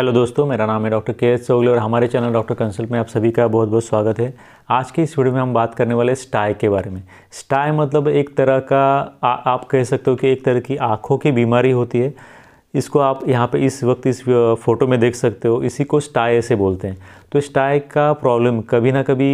hello दोस्तों मेरा नाम है डॉक्टर के एस चौगले और हमारे चैनल डॉक्टर कंसल्ट में आप सभी का बहुत बहुत स्वागत है आज की इस वीडियो में हम बात करने वाले स्टाई के बारे में स्टाई मतलब एक तरह का आ, आप कह सकते हो कि एक तरह की आँखों की बीमारी होती है इसको आप यहाँ पे इस वक्त इस फ़ोटो में देख सकते हो इसी को स्टाई ऐसे बोलते हैं तो स्टाई का प्रॉब्लम कभी ना कभी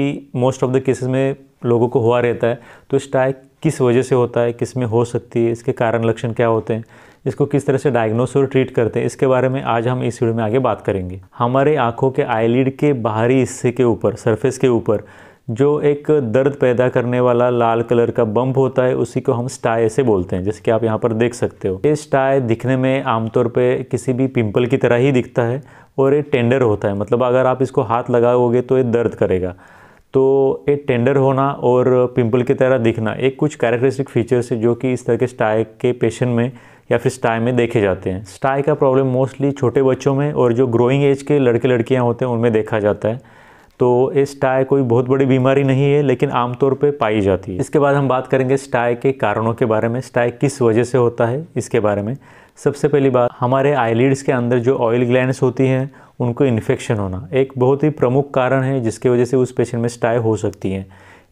मोस्ट ऑफ द केसेस में लोगों को हुआ रहता है तो स्टाई किस वजह से होता है किस में हो सकती है इसके कारण लक्षण क्या होते हैं इसको किस तरह से डायग्नोस और ट्रीट करते हैं इसके बारे में आज हम इस वीडियो में आगे बात करेंगे हमारे आँखों के आईलिड के बाहरी हिस्से के ऊपर सरफेस के ऊपर जो एक दर्द पैदा करने वाला लाल कलर का बम्प होता है उसी को हम स्टाई से बोलते हैं जैसे कि आप यहाँ पर देख सकते हो ये स्टाई दिखने में आमतौर पर किसी भी पिंपल की तरह ही दिखता है और ये टेंडर होता है मतलब अगर आप इसको हाथ लगाओगे तो ये दर्द करेगा तो ये टेंडर होना और पिंपल की तरह दिखना एक कुछ कैरेक्टरिस्टिक फीचर्स है जो कि इस तरह के स्टाई के पेशेंट में या फिर स्टाई में देखे जाते हैं स्टाई का प्रॉब्लम मोस्टली छोटे बच्चों में और जो ग्रोइंग एज के लड़के लड़कियाँ होते हैं उनमें देखा जाता है तो ये स्टाई कोई बहुत बड़ी बीमारी नहीं है लेकिन आमतौर पर पाई जाती है इसके बाद हम बात करेंगे स्टाई के कारणों के बारे में स्टाई किस वजह से होता है इसके बारे में सबसे पहली बात हमारे आईलिड्स के अंदर जो ऑयल ग्लैंड्स होती हैं उनको इन्फेक्शन होना एक बहुत ही प्रमुख कारण है जिसकी वजह से उस पेशेंट में स्टाई हो सकती है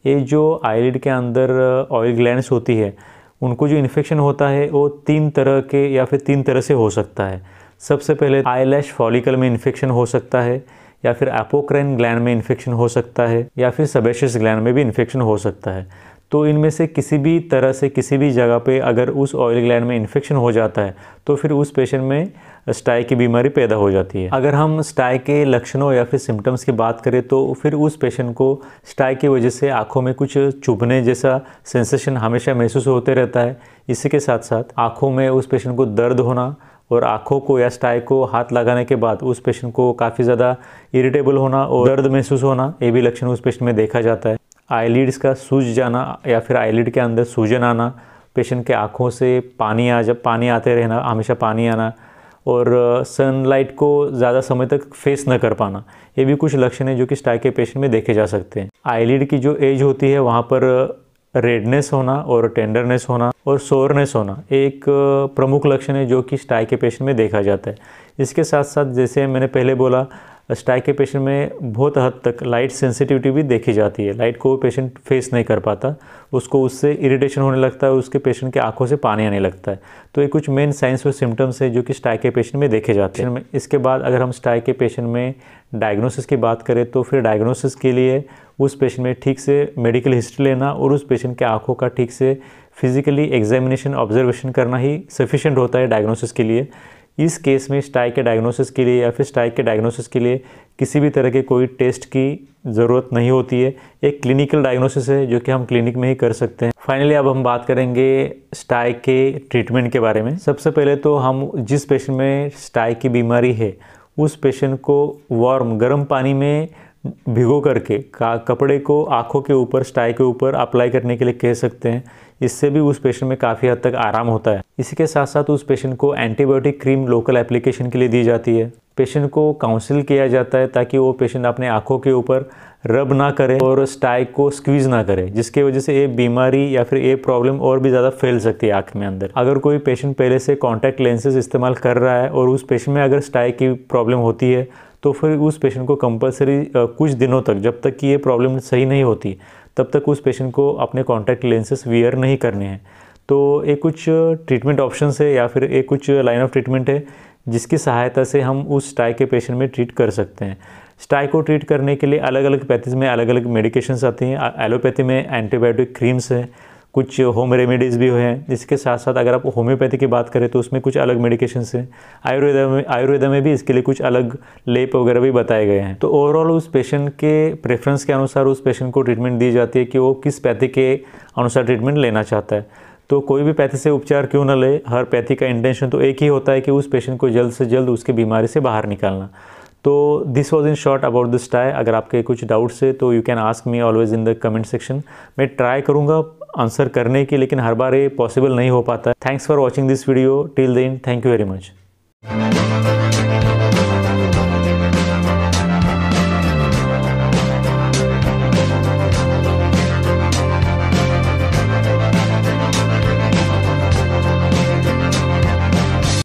ये जो आईलिड के अंदर ऑयल ग्लैंड्स होती है उनको जो इन्फेक्शन होता है वो तीन तरह के या फिर तीन तरह से हो सकता है सबसे पहले आई फॉलिकल में इन्फेक्शन हो सकता है या फिर एपोक्रेन ग्लैंड में इन्फेक्शन हो सकता है या फिर सबेशियस ग्लैंड में भी इन्फेक्शन हो सकता है तो इनमें से किसी भी तरह से किसी भी जगह पे अगर उस ऑयल ग्लैंड में इन्फेक्शन हो जाता है तो फिर उस पेशेंट में स्टाई की बीमारी पैदा हो जाती है अगर हम स्टाई के लक्षणों या फिर सिम्टम्स की बात करें तो फिर उस पेशेंट को स्टाई की वजह से आँखों में कुछ चुभने जैसा सेंसेशन हमेशा महसूस होते रहता है इसी के साथ साथ आँखों में उस पेशेंट को दर्द होना और आँखों को या स्टाई को हाथ लगाने के बाद उस पेशेंट को काफ़ी ज़्यादा इरिटेबल होना और दर्द महसूस होना ये भी लक्षण उस पेशेंट में देखा जाता है आईलिड्स का सूज जाना या फिर आईलिड के अंदर सूजन आना पेशेंट के आँखों से पानी आ जब पानी आते रहना हमेशा पानी आना और सनलाइट को ज़्यादा समय तक फेस न कर पाना ये भी कुछ लक्षण हैं जो कि स्टाई के पेशेंट में देखे जा सकते हैं आईलिड की जो एज होती है वहाँ पर रेडनेस होना और टेंडरनेस होना और सोरनेस होना एक प्रमुख लक्षण है जो कि स्टाई के पेशेंट में देखा जाता है इसके साथ साथ जैसे मैंने पहले बोला स्टाइक के पेशेंट में बहुत हद तक लाइट सेंसिटिविटी भी देखी जाती है लाइट को पेशेंट फेस नहीं कर पाता उसको उससे इरिटेशन होने लगता है उसके पेशेंट के आंखों से पानी आने लगता है तो ये कुछ मेन साइंस और सिम्टम्स है जो कि स्टाइक के पेशेंट में देखे जाते हैं इसके बाद अगर हम स्ट्राइक के पेशेंट में डायग्नोसिस की बात करें तो फिर डायग्नोसिस के लिए उस पेशेंट में ठीक से मेडिकल हिस्ट्री लेना और उस पेशेंट के आँखों का ठीक से फिजिकली एग्जामिनेशन ऑब्जर्वेशन करना ही सफिशेंट होता है डायग्नोसिस के लिए इस केस में स्ट्राइक के डायग्नोसिस के लिए या फिर स्ट्राइक के डायग्नोसिस के लिए किसी भी तरह के कोई टेस्ट की ज़रूरत नहीं होती है एक क्लिनिकल डायग्नोसिस है जो कि हम क्लिनिक में ही कर सकते हैं फाइनली अब हम बात करेंगे स्टाइक के ट्रीटमेंट के बारे में सबसे पहले तो हम जिस पेशेंट में स्टाइक की बीमारी है उस पेशेंट को वार्म गर्म पानी में भिगो करके का कपड़े को आँखों के ऊपर स्टाई के ऊपर अप्लाई करने के लिए कह सकते हैं इससे भी उस पेशेंट में काफ़ी हद तक आराम होता है इसी के साथ साथ उस पेशेंट को एंटीबायोटिक क्रीम लोकल एप्लीकेशन के लिए दी जाती है पेशेंट को काउंसिल किया जाता है ताकि वो पेशेंट अपने आँखों के ऊपर रब ना करे और स्टाइक को स्क्वीज़ ना करे जिसके वजह से ये बीमारी या फिर ये प्रॉब्लम और भी ज़्यादा फैल सकती है आँख में अंदर अगर कोई पेशेंट पहले से कॉन्टैक्ट लेंसेज इस्तेमाल कर रहा है और उस पेशेंट में अगर स्टाइक की प्रॉब्लम होती है तो फिर उस पेशेंट को कंपलसरी कुछ दिनों तक जब तक कि ये प्रॉब्लम सही नहीं होती तब तक उस पेशेंट को अपने कॉन्टैक्ट लेंसेस वियर नहीं करने हैं तो ये कुछ ट्रीटमेंट ऑप्शन है या फिर ये कुछ लाइन ऑफ ट्रीटमेंट है जिसकी सहायता से हम उस स्टाई के पेशेंट में ट्रीट कर सकते हैं स्टाई को ट्रीट करने के लिए अलग अलग पैथीज में अलग अलग मेडिकेशंस आती हैं एलोपैथी में एंटीबायोटिक क्रीम्स हैं कुछ होम रेमेडीज़ भी हैं इसके साथ साथ अगर आप होम्योपैथी की बात करें तो उसमें कुछ अलग मेडिकेशन हैं आयुर्वेदा में आयुर्वेदा में भी इसके लिए कुछ अलग लेप वगैरह भी बताए गए हैं तो ओवरऑल उस पेशेंट के प्रेफरेंस के अनुसार उस पेशेंट को ट्रीटमेंट दी जाती है कि वो किस पैथी के अनुसार ट्रीटमेंट लेना चाहता है तो कोई भी पैथी से उपचार क्यों ना ले हर पैथी का इंटेंशन तो एक ही होता है कि उस पेशेंट को जल्द से जल्द उसकी बीमारी से बाहर निकालना तो this was in short about this try अगर आपके कुछ डाउट्स है तो you can ask me always in the comment section मैं ट्राई करूँगा आंसर करने की लेकिन हर बार ये पॉसिबल नहीं हो पाता है thanks for watching this video till then thank you very much